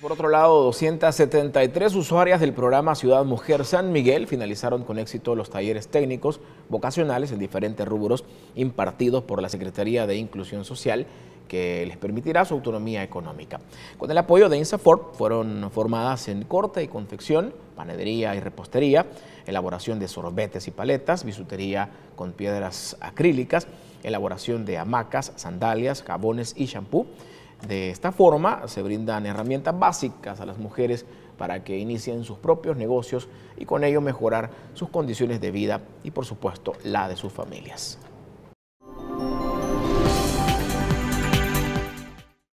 por otro lado, 273 usuarias del programa Ciudad Mujer San Miguel finalizaron con éxito los talleres técnicos vocacionales en diferentes rubros impartidos por la Secretaría de Inclusión Social que les permitirá su autonomía económica. Con el apoyo de INSAFORP fueron formadas en corte y confección, panadería y repostería, elaboración de sorbetes y paletas, bisutería con piedras acrílicas, elaboración de hamacas, sandalias, jabones y shampoo, de esta forma se brindan herramientas básicas a las mujeres para que inicien sus propios negocios y con ello mejorar sus condiciones de vida y por supuesto la de sus familias.